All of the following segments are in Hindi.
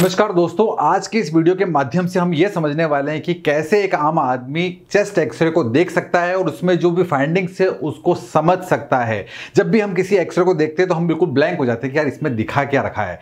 नमस्कार दोस्तों आज की इस वीडियो के माध्यम से हम ये समझने वाले हैं कि कैसे एक आम आदमी चेस्ट एक्सरे को देख सकता है और उसमें जो भी फाइंडिंग्स है उसको समझ सकता है जब भी हम किसी एक्सरे को देखते हैं तो हम बिल्कुल ब्लैंक हो जाते हैं कि यार इसमें दिखा क्या रखा है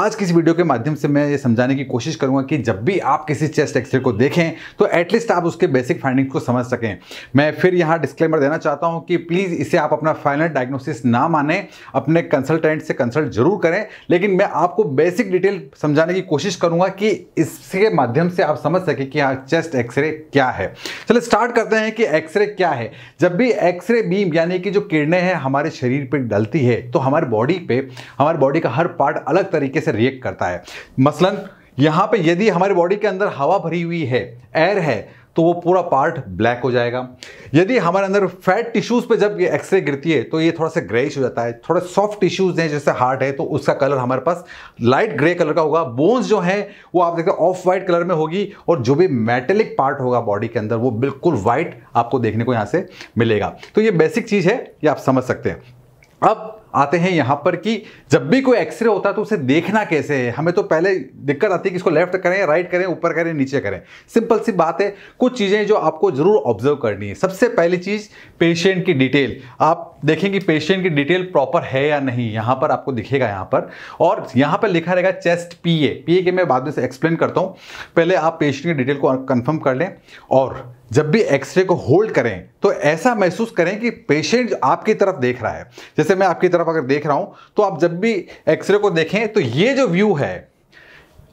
आज की इस वीडियो के माध्यम से मैं ये समझाने की कोशिश करूंगा कि जब भी आप किसी चेस्ट एक्सरे को देखें तो एटलीस्ट आप उसके बेसिक फाइंडिंग्स को समझ सकें मैं फिर यहाँ डिस्क्लेमर देना चाहता हूँ कि प्लीज़ इसे आप अपना फाइनल डायग्नोसिस ना माने अपने कंसल्टेंट से कंसल्ट जरूर करें लेकिन मैं आपको बेसिक डिटेल समझाने की कोशिश करूंगा कि इसके माध्यम से आप समझ सके कि हाँ चेस्ट एक्सरे क्या है चलिए स्टार्ट करते हैं कि एक्सरे क्या है जब भी एक्सरे बीम यानी कि जो किरणें हैं हमारे शरीर पर डलती है तो हमारे बॉडी पे हमारे बॉडी का हर पार्ट अलग तरीके से रिएक्ट करता है मसलन यहाँ पे यदि हमारे बॉडी के अंदर हवा भरी हुई है एयर है तो वो पूरा पार्ट ब्लैक हो जाएगा यदि हमारे अंदर फैट टिश्यूज़ पे जब ये एक्सरे गिरती है तो ये थोड़ा सा ग्रेइश हो जाता है थोड़े सॉफ्ट टिश्यूज़ हैं जैसे हार्ट है तो उसका कलर हमारे पास लाइट ग्रे कलर का होगा बोन्स जो है वो आप देखते हैं ऑफ वाइट कलर में होगी और जो भी मेटेलिक पार्ट होगा बॉडी के अंदर वो बिल्कुल वाइट आपको देखने को यहां से मिलेगा तो ये बेसिक चीज़ है ये आप समझ सकते हैं अब आते हैं यहाँ पर कि जब भी कोई एक्सरे होता है तो उसे देखना कैसे है हमें तो पहले दिक्कत आती है कि इसको लेफ्ट करें राइट करें ऊपर करें नीचे करें सिंपल सी बात है कुछ चीज़ें जो आपको ज़रूर ऑब्जर्व करनी है सबसे पहली चीज़ पेशेंट की डिटेल आप देखें कि पेशेंट की डिटेल प्रॉपर है या नहीं यहाँ पर आपको दिखेगा यहाँ पर और यहाँ पर लिखा रहेगा chest P A P A के मैं बाद में से एक्सप्लेन करता हूँ पहले आप पेशेंट की डिटेल को कन्फर्म कर लें और जब भी एक्सरे को होल्ड करें तो ऐसा महसूस करें कि पेशेंट आपकी तरफ देख रहा है जैसे मैं आपकी तरफ अगर देख रहा हूं तो आप जब भी एक्सरे को देखें तो ये जो व्यू है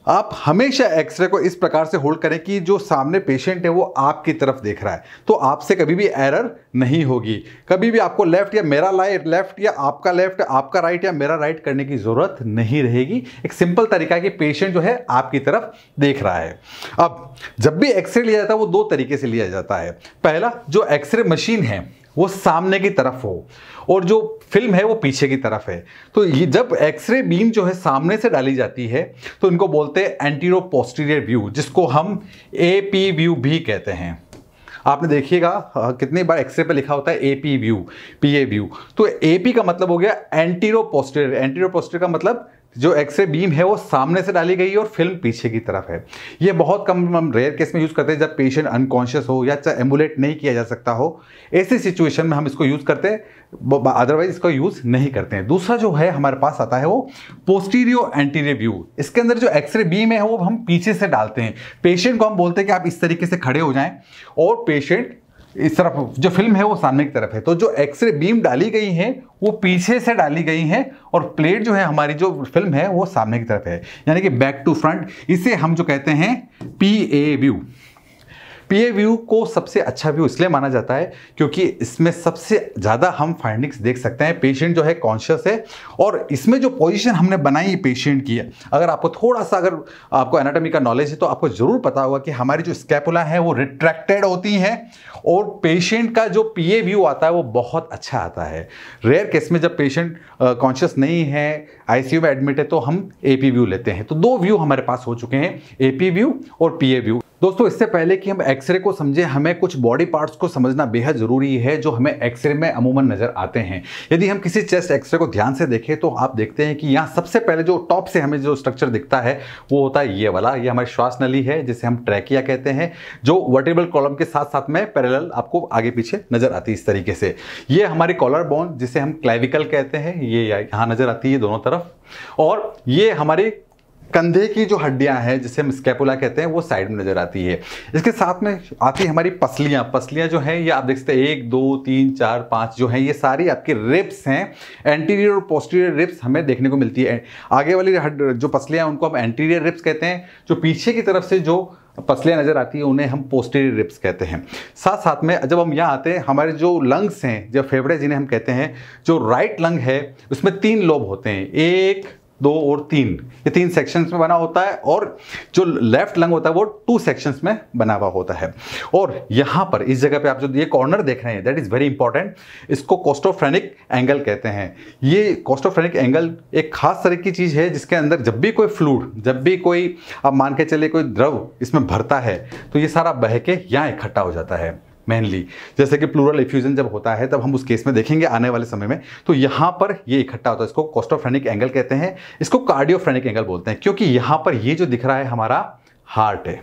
आप हमेशा एक्सरे को इस प्रकार से होल्ड करें कि जो सामने पेशेंट है वो आपकी तरफ देख रहा है तो आपसे कभी भी एरर नहीं होगी कभी भी आपको लेफ्ट या मेरा लाइट लेफ्ट या आपका लेफ्ट आपका राइट या मेरा राइट करने की ज़रूरत नहीं रहेगी एक सिंपल तरीका कि पेशेंट जो है आपकी तरफ देख रहा है अब जब भी एक्सरे लिया जाता है वो दो तरीके से लिया जाता है पहला जो एक्सरे मशीन है वो सामने की तरफ हो और जो फिल्म है वो पीछे की तरफ है तो ये जब एक्सरे बीम जो है सामने से डाली जाती है तो इनको बोलते हैं एंटीरो पोस्टीरियर व्यू जिसको हम ए पी व्यू भी कहते हैं आपने देखिएगा कितनी बार एक्सरे पे लिखा होता है A P view P A view तो ए पी का मतलब हो गया एंटीरो पोस्टीरियर एंटीरो पोस्टीरियर का मतलब जो एक्सरे बीम है वो सामने से डाली गई है और फिल्म पीछे की तरफ है ये बहुत कम हम रेयर केस में यूज़ करते हैं जब पेशेंट अनकॉन्शियस हो या एम्बुलेट नहीं किया जा सकता हो ऐसी सिचुएशन में हम इसको यूज़ करते हैं अदरवाइज इसका यूज़ नहीं करते हैं दूसरा जो है हमारे पास आता है वो पोस्टीरियो एंटीरियर व्यू इसके अंदर जो एक्सरे बीम है वो हम पीछे से डालते हैं पेशेंट को हम बोलते हैं कि आप इस तरीके से खड़े हो जाएं और पेशेंट इस तरफ जो फिल्म है वो सामने की तरफ है तो जो एक्सरे बीम डाली गई है वो पीछे से डाली गई है और प्लेट जो है हमारी जो फिल्म है वो सामने की तरफ है यानी कि बैक टू फ्रंट इसे हम जो कहते हैं P A view PA view को सबसे अच्छा व्यू इसलिए माना जाता है क्योंकि इसमें सबसे ज़्यादा हम फाइंडिंग्स देख सकते हैं पेशेंट जो है कॉन्शियस है और इसमें जो पोजीशन हमने बनाई है पेशेंट की है अगर आपको थोड़ा सा अगर आपको एनाटॉमी का नॉलेज है तो आपको ज़रूर पता होगा कि हमारी जो स्कैपुला है वो रिट्रैक्टेड होती हैं और पेशेंट का जो पी व्यू आता है वो बहुत अच्छा आता है रेयर केस में जब पेशेंट कॉन्शियस नहीं है आई में एडमिट है तो हम ए व्यू लेते हैं तो दो व्यू हमारे पास हो चुके हैं ए व्यू और पी व्यू दोस्तों इससे पहले कि हम एक्सरे को समझें हमें कुछ बॉडी पार्ट्स को समझना बेहद ज़रूरी है जो हमें एक्सरे में अमूमन नज़र आते हैं यदि हम किसी चेस्ट एक्सरे को ध्यान से देखें तो आप देखते हैं कि यहाँ सबसे पहले जो टॉप से हमें जो स्ट्रक्चर दिखता है वो होता है ये वाला ये हमारी श्वास नली है जिसे हम ट्रैकिया कहते हैं जो वर्टेबल कॉलम के साथ साथ में पैरल आपको आगे पीछे नज़र आती है इस तरीके से ये हमारी कॉलर बोन जिसे हम क्लेविकल कहते हैं ये यहाँ नज़र आती है दोनों तरफ और ये हमारी कंधे की जो हड्डियां हैं जिसे हम स्केपुला कहते हैं वो साइड में नजर आती है इसके साथ में आती है हमारी पसलियां पसलियां जो हैं ये आप देख सकते हैं एक दो तीन चार पाँच जो हैं ये सारी आपकी रिप्स हैं एंटीरियर और पोस्टीरियर रिप्स हमें देखने को मिलती है आगे वाली जो पसलियाँ उनको हम एंटीरियर रिप्स कहते हैं जो पीछे की तरफ से जो पसलियाँ नज़र आती हैं उन्हें हम पोस्टीरियर रिप्स कहते हैं साथ साथ में जब हम यहाँ आते हैं हमारे जो लंग्स हैं जो फेफड़े जिन्हें हम कहते हैं जो राइट लंग है उसमें तीन लोब होते हैं एक दो और तीन ये तीन सेक्शंस में बना होता है और जो लेफ्ट लंग होता है वो टू सेक्शंस में बना हुआ होता है और यहाँ पर इस जगह पे आप जो ये कॉर्नर देख रहे हैं दैट इज़ वेरी इंपॉर्टेंट इसको कोस्टोफ्रेनिक एंगल कहते हैं ये कोस्टोफ्रेनिक एंगल एक खास तरह की चीज़ है जिसके अंदर जब भी कोई फ्लूड जब भी कोई आप मान के चले कोई द्रव इसमें भरता है तो ये सारा बह के यहाँ इकट्ठा हो जाता है मेनली जैसे कि प्लूरल इफ्यूजन जब होता है तब हम उस केस में देखेंगे आने वाले समय में तो यहाँ पर ये इकट्ठा होता है इसको कॉस्टोफ्रेनिक एंगल कहते हैं इसको कार्डियोफ्रेनिक एंगल बोलते हैं क्योंकि यहाँ पर ये जो दिख रहा है हमारा हार्ट है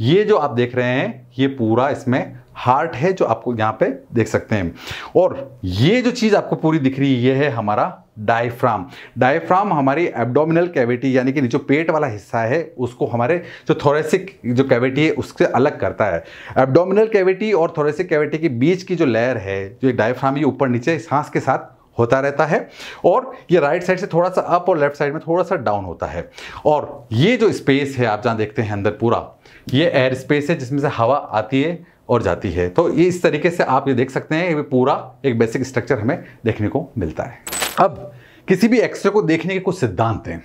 ये जो आप देख रहे हैं ये पूरा इसमें हार्ट है जो आपको यहां पे देख सकते हैं और ये जो चीज़ आपको पूरी दिख रही है ये है हमारा डायफ्राम डायफ्राम हमारी एब्डोमिनल कैविटी यानी कि जो पेट वाला हिस्सा है उसको हमारे जो थोरेसिक जो कैविटी है उससे अलग करता है एब्डोमिनल कैविटी और थोरेसिक कैविटी के बीच की जो लेयर है जो डायफ्राम ये ऊपर नीचे सांस के साथ होता रहता है और ये राइट साइड से थोड़ा सा अप और लेफ्ट साइड में थोड़ा सा डाउन होता है और ये जो स्पेस है आप जहाँ देखते हैं अंदर पूरा ये एयर स्पेस है जिसमें से हवा आती है और जाती है तो ये इस तरीके से आप ये देख सकते हैं पूरा एक बेसिक स्ट्रक्चर हमें देखने को मिलता है अब किसी भी एक्सरे को देखने के कुछ सिद्धांत हैं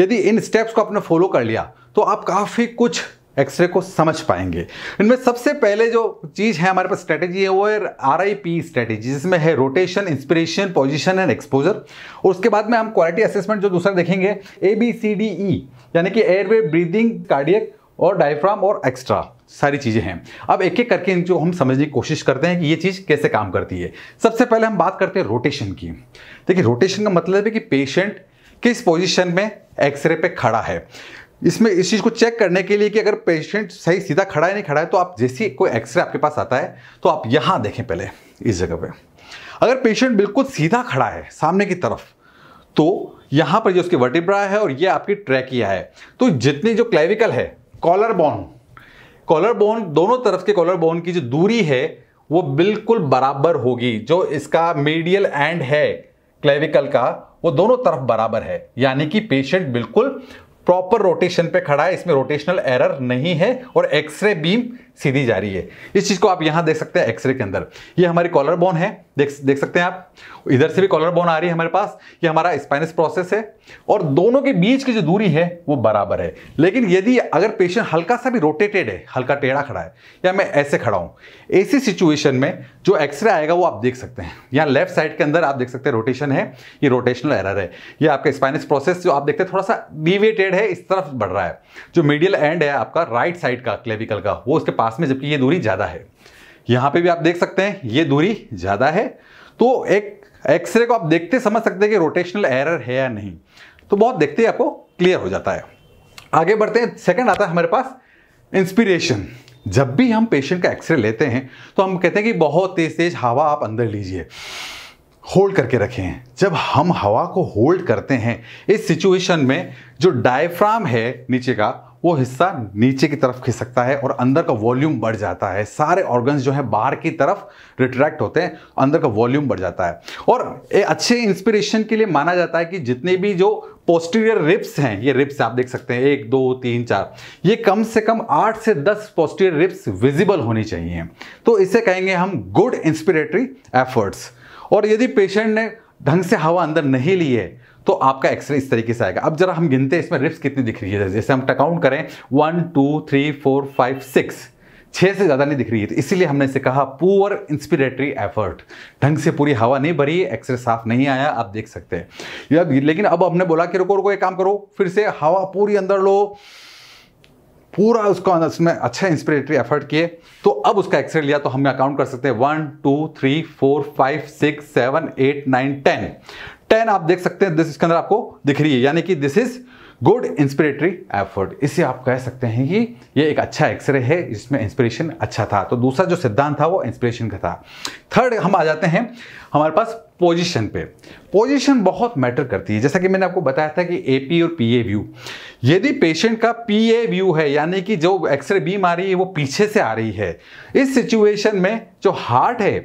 यदि इन स्टेप्स को आपने फॉलो कर लिया तो आप काफ़ी कुछ एक्सरे को समझ पाएंगे इनमें सबसे पहले जो चीज़ है हमारे पास स्ट्रेटेजी है वो है आर आई पी स्ट्रेटेजी जिसमें है rotation inspiration position and exposure और उसके बाद में हम क्वालिटी असेसमेंट जो दूसरा देखेंगे ए बी सी डी ई यानी कि एयरवे ब्रीदिंग कार्डियक और डायफ्राम और एक्स्ट्रा सारी चीज़ें हैं अब एक एक करके जो हम समझने की कोशिश करते हैं कि ये चीज़ कैसे काम करती है सबसे पहले हम बात करते हैं रोटेशन की देखिए रोटेशन का मतलब है कि पेशेंट किस पोजिशन में एक्सरे पे खड़ा है इसमें इस चीज़ को चेक करने के लिए कि अगर पेशेंट सही सीधा खड़ा है नहीं खड़ा है तो आप जैसे कोई एक्सरे आपके पास आता है तो आप यहाँ देखें पहले इस जगह पे अगर पेशेंट बिल्कुल सीधा खड़ा है सामने की तरफ तो यहाँ पर जो उसकी वर्टिब्रा है और ये आपकी ट्रैकिया है तो जितनी जो क्लेविकल है कॉलर बोन कॉलर बोन दोनों तरफ के कॉलर बोन की जो दूरी है वो बिल्कुल बराबर होगी जो इसका मीडियल एंड है क्लेविकल का वो दोनों तरफ बराबर है यानी कि पेशेंट बिल्कुल प्रॉपर रोटेशन पे खड़ा है इसमें रोटेशनल एरर नहीं है और एक्सरे बीम सीधी जा रही है इस चीज़ को आप यहां देख सकते हैं एक्सरे के अंदर ये हमारी कॉलर बोन है देख देख सकते हैं आप इधर से भी कॉलर बोन आ रही है हमारे पास ये हमारा स्पाइनस प्रोसेस है और दोनों के बीच की जो दूरी है वो बराबर है लेकिन यदि अगर पेशेंट हल्का सा भी रोटेटेड है हल्का टेढ़ा खड़ा है या मैं ऐसे खड़ा हूं ऐसी सिचुएशन में जो एक्सरे आएगा वो आप देख सकते हैं यहाँ लेफ्ट साइड के अंदर आप देख सकते हैं रोटेशन है ये रोटेशनल एरर है ये आपका स्पाइनस प्रोसेस जो आप देखते हैं थोड़ा सा डिवेटेड है इस तरफ बढ़ रहा है जो मीडियल एंड है आपका राइट साइड का क्लेविकल का वो उसके पास पास में जबकि ये दूरी ज़्यादा है यहाँ पे भी आप देख सकते हैं ये दूरी ज़्यादा है तो एक एक्सरे को आप देखते समझ सकते हैं कि रोटेशनल एरर है या नहीं तो बहुत देखते ही आपको क्लियर हो जाता है आगे बढ़ते हैं सेकंड आता है हमारे पास इंस्पिरेशन जब भी हम पेशेंट का एक्सरे लेते हैं तो हम कहते हैं कि बहुत तेज़ तेज़ हवा आप अंदर लीजिए होल्ड करके रखें जब हम हवा को होल्ड करते हैं इस सिचुएशन में जो डायफ्राम है नीचे का वो हिस्सा नीचे की तरफ खिसकता है और अंदर का वॉल्यूम बढ़ जाता है सारे ऑर्गन्स जो है बाहर की तरफ रिट्रैक्ट होते हैं अंदर का वॉल्यूम बढ़ जाता है और अच्छे इंस्पिरेशन के लिए माना जाता है कि जितने भी जो पोस्टीरियर रिप्स हैं ये रिप्स आप देख सकते हैं एक दो तीन चार ये कम से कम आठ से दस पोस्टीरियर रिप्स विजिबल होनी चाहिए तो इसे कहेंगे हम गुड इंस्पिरेटरी एफर्ट्स और यदि पेशेंट ने ढंग से हवा अंदर नहीं ली है तो आपका एक्सरे इस तरीके से आएगा अब जरा हम गिनते हैं इसमें रिप्स कितनी दिख रही है जैसे हम टकाउंट करें one two three four five six छः से ज़्यादा नहीं दिख रही है तो इसीलिए हमने इसे कहा पुअर इंस्पिरेटरी एफर्ट ढंग से पूरी हवा नहीं भरी एक्सरे साफ नहीं आया आप देख सकते हैं लेकिन अब हमने बोला कि रुको रुको एक काम करो फिर से हवा पूरी अंदर लो पूरा उसको उसमें अच्छे इंस्पिरेटरी एफर्ट किए तो अब उसका एक्सरे लिया तो हम यहाँ काउंट कर सकते हैं one two three four five six seven eight nine ten ten आप देख सकते हैं दिस इसके अंदर आपको दिख रही है यानी कि this is good inspiratory effort इसे आप कह सकते हैं कि ये एक अच्छा एक्सरे है इसमें इंस्पिरेशन अच्छा था तो दूसरा जो सिद्धांत था वो इंस्पिरेशन का था थर्ड हम आ जाते हैं हमारे पास पोजीशन पे पोजीशन बहुत मैटर करती है जैसा कि मैंने आपको बताया था कि एपी और पीए व्यू यदि पेशेंट का पीए व्यू है यानी कि जो एक्सरे बीम आ रही है वो पीछे से आ रही है इस सिचुएशन में जो हार्ट है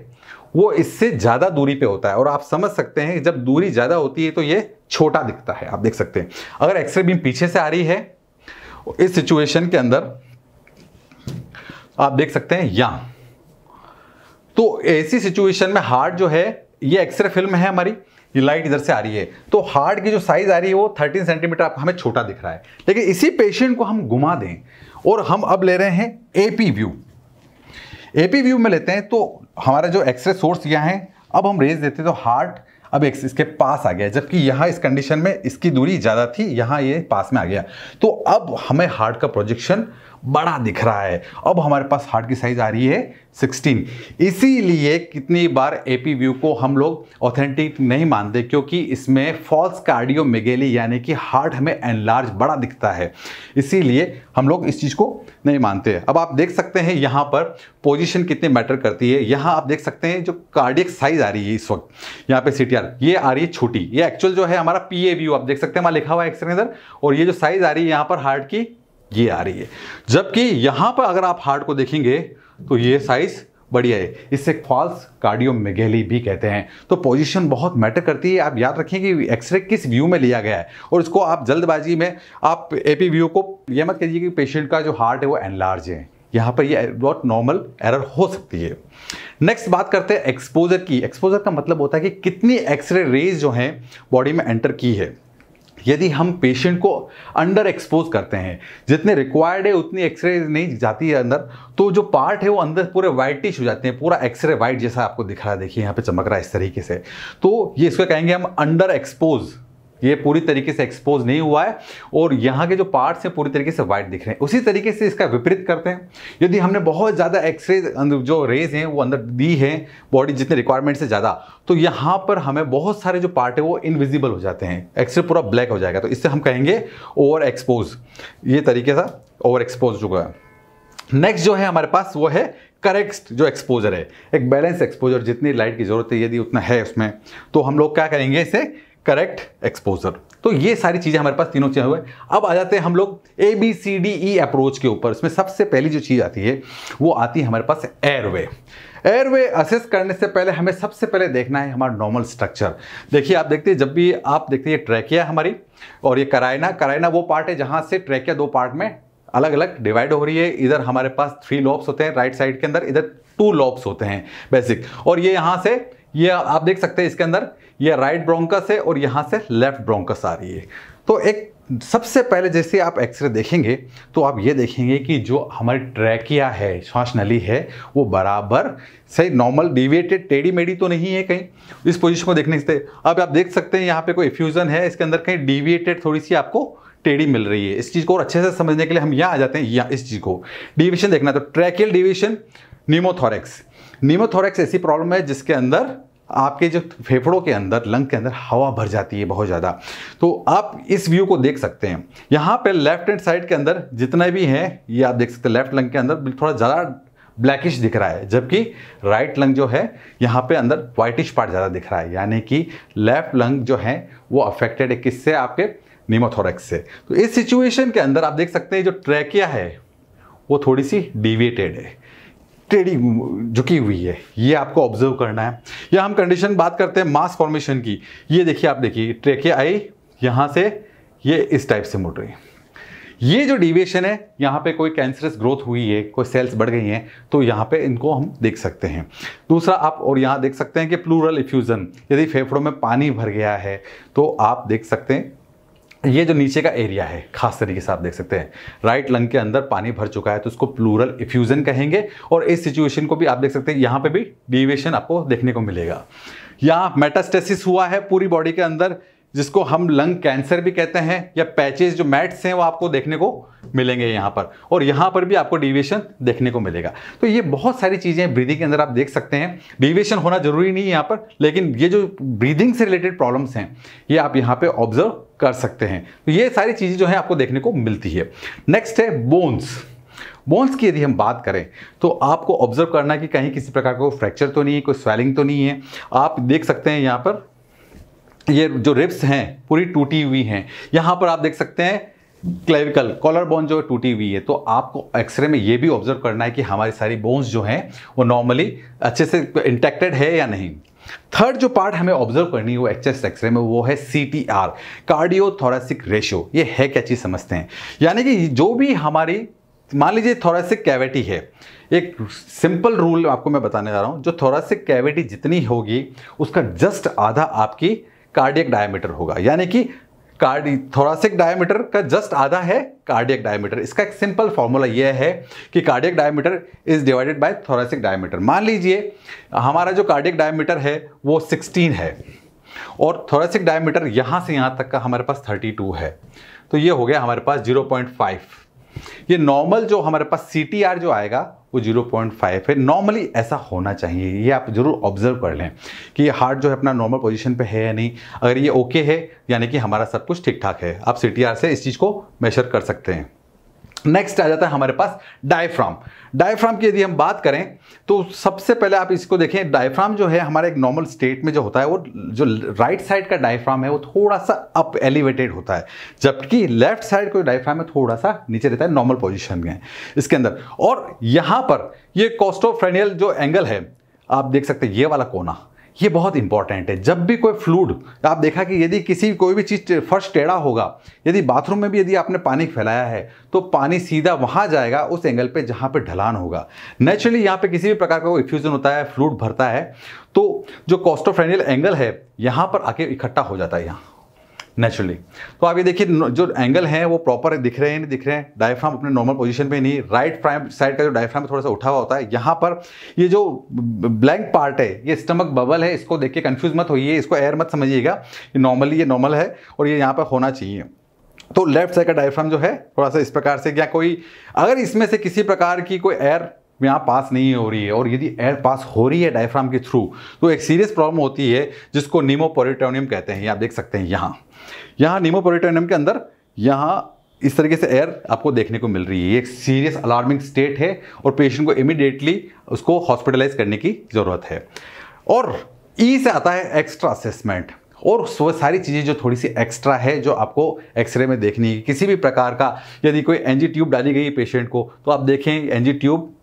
वो इससे ज़्यादा दूरी पे होता है और आप समझ सकते हैं जब दूरी ज़्यादा होती है तो ये छोटा दिखता है आप देख सकते हैं अगर एक्सरे बीम पीछे से आ रही है इस सिचुएशन के अंदर आप देख सकते हैं यहां तो ऐसी सिचुएशन में हार्ट जो है ये एक्सरे फिल्म है हमारी ये लाइट इधर से आ रही है तो हार्ट की जो साइज आ रही है वो 13 सेंटीमीटर हमें छोटा दिख रहा है लेकिन इसी पेशेंट को हम घुमा दें और हम अब ले रहे हैं एपी व्यू एपी व्यू में लेते हैं तो हमारा जो एक्सरे सोर्स यह है अब हम रेज देते हैं तो हार्ट अब एक्स इसके पास आ गया जबकि यहाँ इस कंडीशन में इसकी दूरी ज़्यादा थी यहाँ ये पास में आ गया तो अब हमें हार्ट का प्रोजेक्शन बड़ा दिख रहा है अब हमारे पास हार्ट की साइज़ आ रही है 16 इसीलिए कितनी बार ए पी व्यू को हम लोग ऑथेंटिक नहीं मानते क्योंकि इसमें फॉल्स कार्डियो मेगेली यानी कि हार्ट हमें एनलार्ज बड़ा दिखता है इसीलिए हम लोग इस चीज़ को नहीं मानते अब आप देख सकते हैं यहाँ पर पोजीशन कितनी मैटर करती है यहाँ आप देख सकते हैं जो कार्डियक साइज़ आ रही है इस वक्त यहाँ पे सी ये आ रही है छोटी ये एक्चुअल जो है हमारा पी व्यू आप देख सकते हैं हमारा लिखा हुआ है एक्सरे अंदर और ये जो साइज़ आ रही है यहाँ पर हार्ट की ये आ रही है जबकि यहाँ पर अगर आप हार्ट को देखेंगे तो ये साइज़ बढ़िया है इससे फॉल्स कार्डियो मेगेली भी कहते हैं तो पोजीशन बहुत मैटर करती है आप याद रखें कि एक्सरे किस व्यू में लिया गया है और इसको आप जल्दबाजी में आप एपी व्यू को यह मत कहिए कि पेशेंट का जो हार्ट है वो एनलार्ज है यहाँ पर ये बहुत नॉर्मल एरर हो सकती है नेक्स्ट बात करते हैं एक्सपोजर की एक्सपोजर का मतलब होता है कि कितनी एक्सरे रेज जो हैं बॉडी में एंटर की है यदि हम पेशेंट को अंडर एक्सपोज करते हैं जितने रिक्वायर्ड है उतनी एक्सरे नहीं जाती है अंदर तो जो पार्ट है वो अंदर पूरे वाइटिश हो जाते हैं पूरा एक्सरे वाइट जैसा आपको दिख रहा है देखिए यहाँ पे चमक रहा है इस तरीके से तो ये इसको कहेंगे हम अंडर एक्सपोज ये पूरी तरीके से एक्सपोज नहीं हुआ है और यहाँ के जो पार्ट्स हैं पूरी तरीके से वाइट दिख रहे हैं उसी तरीके से इसका विपरीत करते हैं यदि हमने बहुत ज़्यादा एक्सरे जो रेज हैं वो अंदर दी है बॉडी जितने रिक्वायरमेंट से ज़्यादा तो यहाँ पर हमें बहुत सारे जो पार्ट है वो इनविजिबल हो जाते हैं एक्सरे पूरा ब्लैक हो जाएगा तो इससे हम कहेंगे ओवर एक्सपोज ये तरीके से ओवर एक्सपोज जो है नेक्स्ट जो है हमारे पास वो है करेक्ट जो एक्सपोजर है एक बैलेंस एक्सपोजर जितनी लाइट की ज़रूरत है यदि उतना है उसमें तो हम लोग क्या करेंगे इसे करेक्ट एक्सपोजर तो ये सारी चीज़ें हमारे पास तीनों चीज़ें हुए अब आ जाते हैं हम लोग A B C D E approach के ऊपर इसमें सबसे पहली जो चीज़ आती है वो आती है हमारे पास एयरवे एयरवे असेस करने से पहले हमें सबसे पहले देखना है हमारा नॉर्मल स्ट्रक्चर देखिए आप देखते हैं जब भी आप देखते हैं ये ट्रैकिया हमारी और ये कराइना कराइना वो पार्ट है जहाँ से ट्रैकिया दो पार्ट में अलग अलग डिवाइड हो रही है इधर हमारे पास थ्री लॉब्स होते हैं राइट साइड के अंदर इधर टू लॉब्स होते हैं बेसिक और ये यहाँ से ये आप देख सकते हैं इसके अंदर ये राइट ब्रोंकस है और यहाँ से लेफ्ट ब्रोंकस आ रही है तो एक सबसे पहले जैसे आप एक्सरे देखेंगे तो आप ये देखेंगे कि जो हमारी ट्रैकिया है श्वास नली है वो बराबर सही नॉर्मल डिविएटेड टेढ़ी मेढ़ी तो नहीं है कहीं इस पोजीशन को देखने से अब आप देख सकते हैं यहाँ पे कोई इफ्यूज़न है इसके अंदर कहीं डिविएटेड थोड़ी सी आपको टेढ़ी मिल रही है इस चीज़ को और अच्छे से समझने के लिए हम यहाँ आ जाते हैं यहाँ इस चीज़ को डिवीशन देखना तो ट्रैकियल डिविशन नीमोथोरेक्स नीमोथोरेक्स ऐसी प्रॉब्लम है जिसके अंदर आपके जो फेफड़ों के अंदर लंग के अंदर हवा भर जाती है बहुत ज़्यादा तो आप इस व्यू को देख सकते हैं यहाँ पर लेफ्ट हैंड साइड के अंदर जितना भी है ये आप देख सकते हैं लेफ्ट लंग के अंदर थोड़ा ज़्यादा ब्लैकिश दिख रहा है जबकि राइट लंग जो है यहाँ पे अंदर व्हाइटिश पार्ट ज़्यादा दिख रहा है यानी कि लेफ्ट लंग जो है वो अफेक्टेड है किससे आपके निमोथोरेक्स से तो इस सिचुएशन के अंदर आप देख सकते हैं जो ट्रैकिया है वो थोड़ी सी डिविएटेड है स्टेडी झुकी हुई है ये आपको ऑब्जर्व करना है या हम कंडीशन बात करते हैं मास फॉर्मेशन की ये देखिए आप देखिए ट्रेके आई यहाँ से ये इस टाइप से मुड़ रही है ये जो डिविएशन है यहाँ पे कोई कैंसरस ग्रोथ हुई है कोई सेल्स बढ़ गई हैं तो यहाँ पे इनको हम देख सकते हैं दूसरा आप और यहाँ देख सकते हैं कि प्लूरल इफ्यूज़न यदि फेफड़ों में पानी भर गया है तो आप देख सकते हैं ये जो नीचे का एरिया है खास तरीके से आप देख सकते हैं राइट लंग के अंदर पानी भर चुका है तो उसको प्लूरल इफ्यूजन कहेंगे और इस सिचुएशन को भी आप देख सकते हैं यहाँ पे भी डिविएशन आपको देखने को मिलेगा यहाँ मेटास्टेसिस हुआ है पूरी बॉडी के अंदर जिसको हम लंग कैंसर भी कहते हैं या पैचेज जो मैट्स हैं वो आपको देखने को मिलेंगे यहाँ पर और यहाँ पर भी आपको डिविएशन देखने को मिलेगा तो ये बहुत सारी चीज़ें ब्रीदिंग के अंदर आप देख सकते हैं डिविएशन होना जरूरी नहीं है यहाँ पर लेकिन ये जो ब्रीदिंग से रिलेटेड प्रॉब्लम्स हैं ये आप यहाँ पर ऑब्जर्व कर सकते हैं तो ये सारी चीज़ें जो है आपको देखने को मिलती है नेक्स्ट है बोन्स बोन्स की यदि हम बात करें तो आपको ऑब्जर्व करना है कि कहीं किसी प्रकार का फ्रैक्चर तो नहीं है कोई स्वेलिंग तो नहीं है आप देख सकते हैं यहाँ पर ये जो रिप्स हैं पूरी टूटी हुई हैं यहाँ पर आप देख सकते हैं क्लेविकल कॉलर बोन जो है टूटी हुई है तो आपको एक्सरे में ये भी ऑब्जर्व करना है कि हमारी सारी बोन्स जो हैं वो नॉर्मली अच्छे से इंटेक्टेड है या नहीं थर्ड जो पार्ट हमें ऑब्जर्व करनी है वो एच एस एक्सरे में वो है C T R cardiothoracic ratio ये है क्या चीज़ समझते हैं यानी कि जो भी हमारी मान लीजिए थोरासिक कैविटी है एक सिंपल रूल आपको मैं बताने जा रहा हूँ जो थोरासिक कैविटी जितनी होगी उसका जस्ट आधा आपकी कार्डियक डायमीटर होगा यानी कि कार्डी थोरासिक डायमीटर का जस्ट आधा है कार्डियक डायमीटर इसका एक सिंपल फॉर्मूला यह है कि cardiac diameter is divided by thoracic diameter मान लीजिए हमारा जो कार्डियक डायमीटर है वो 16 है और थोरासिक डायमीटर यहाँ से यहाँ तक का हमारे पास 32 है तो ये हो गया हमारे पास 0.5 ये नॉर्मल जो हमारे पास सी जो आएगा वो 0.5 है नॉर्मली ऐसा होना चाहिए ये आप जरूर ऑब्जर्व कर लें कि हार्ट जो है अपना नॉर्मल पोजीशन पे है या नहीं अगर ये ओके है यानी कि हमारा सब कुछ ठीक ठाक है आप सी से इस चीज़ को मेजर कर सकते हैं नेक्स्ट आ जाता है हमारे पास डायफ्राम डायफ्राम की यदि हम बात करें तो सबसे पहले आप इसको देखें डायफ्राम जो है हमारे एक नॉर्मल स्टेट में जो होता है वो जो राइट साइड का डायफ्राम है वो थोड़ा सा अप एलिवेटेड होता है जबकि लेफ्ट साइड का डायफ्राम है थोड़ा सा नीचे रहता है नॉर्मल पोजिशन में इसके अंदर और यहाँ पर ये कॉस्टोफ्रेनियल जो एंगल है आप देख सकते हैं ये वाला कोना ये बहुत इंपॉर्टेंट है जब भी कोई फ्लूड आप देखा कि यदि किसी कोई भी चीज़ फर्श टेढ़ा होगा यदि बाथरूम में भी यदि आपने पानी फैलाया है तो पानी सीधा वहाँ जाएगा उस एंगल पे जहाँ पे ढलान होगा नेचुरली यहाँ पे किसी भी प्रकार का कोई इफ्यूज़न होता है फ्लूड भरता है तो जो कॉस्टोफ्रेनियल एंगल है यहाँ पर आके इकट्ठा हो जाता है यहाँ नेचुरली तो आप ये देखिए जो एंगल है वो प्रॉपर दिख रहे हैं नहीं दिख रहे हैं डायफ्राम अपने नॉर्मल पोजीशन पे नहीं राइट फ्राइम साइड का जो डायफ्राम थोड़ा सा उठा हुआ होता है यहाँ पर ये जो ब्लैंक पार्ट है ये स्टमक बबल है इसको देख के कन्फ्यूज मत होइए इसको एयर मत समझिएगा नॉर्मली ये नॉर्मल है और ये यहाँ पर होना चाहिए तो लेफ्ट साइड का डायफ्राम जो है थोड़ा सा इस प्रकार से क्या कोई अगर इसमें से किसी प्रकार की कोई एयर यहाँ पास नहीं हो रही है और यदि एयर पास हो रही है डायफ्राम के थ्रू तो एक सीरियस प्रॉब्लम होती है जिसको नीमोपोरिटोनियम कहते हैं आप देख सकते हैं यहाँ यहाँ नीमोपोरिटोनियम के अंदर यहाँ इस तरीके से एयर आपको देखने को मिल रही है ये एक सीरियस अलार्मिंग स्टेट है और पेशेंट को इमिडिएटली उसको हॉस्पिटलाइज करने की ज़रूरत है और ई e से आता है एक्स्ट्रा असेसमेंट और वो सारी चीज़ें जो थोड़ी सी एक्स्ट्रा है जो आपको एक्सरे में देखनी है किसी भी प्रकार का यदि कोई एनजी ट्यूब डाली गई पेशेंट को तो आप देखें एनजी ट्यूब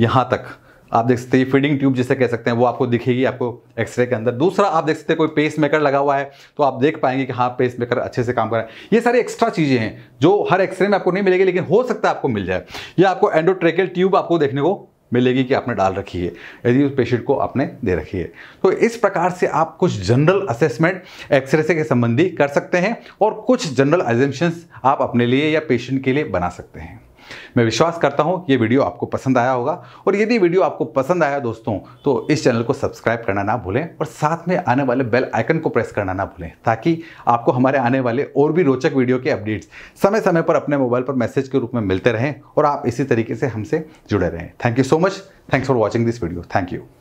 यहाँ तक आप देख सकते हैं फीडिंग ट्यूब जिसे कह सकते हैं वो आपको दिखेगी आपको एक्सरे के अंदर दूसरा आप देख सकते हैं कोई पेस मेकर लगा हुआ है तो आप देख पाएंगे कि हाँ पेस मेकर अच्छे से काम कर रहा है ये सारी एक्स्ट्रा चीज़ें हैं जो हर एक्सरे में आपको नहीं मिलेगी लेकिन हो सकता है आपको मिल जाए या आपको एंडोट्रेकल ट्यूब आपको देखने को मिलेगी कि आपने डाल रखी है यदि उस पेशेंट को आपने दे रखी है तो इस प्रकार से आप कुछ जनरल असेसमेंट एक्सरे से के संबंधी कर सकते हैं और कुछ जनरल एजेंशंस आप अपने लिए या पेशेंट के लिए बना सकते हैं मैं विश्वास करता हूँ ये वीडियो आपको पसंद आया होगा और यदि वीडियो आपको पसंद आया दोस्तों तो इस चैनल को सब्सक्राइब करना ना भूलें और साथ में आने वाले बेल आइकन को प्रेस करना ना भूलें ताकि आपको हमारे आने वाले और भी रोचक वीडियो के अपडेट्स समय समय पर अपने मोबाइल पर मैसेज के रूप में मिलते रहें और आप इसी तरीके से हमसे जुड़े रहें thank you so much thanks for watching this video thank you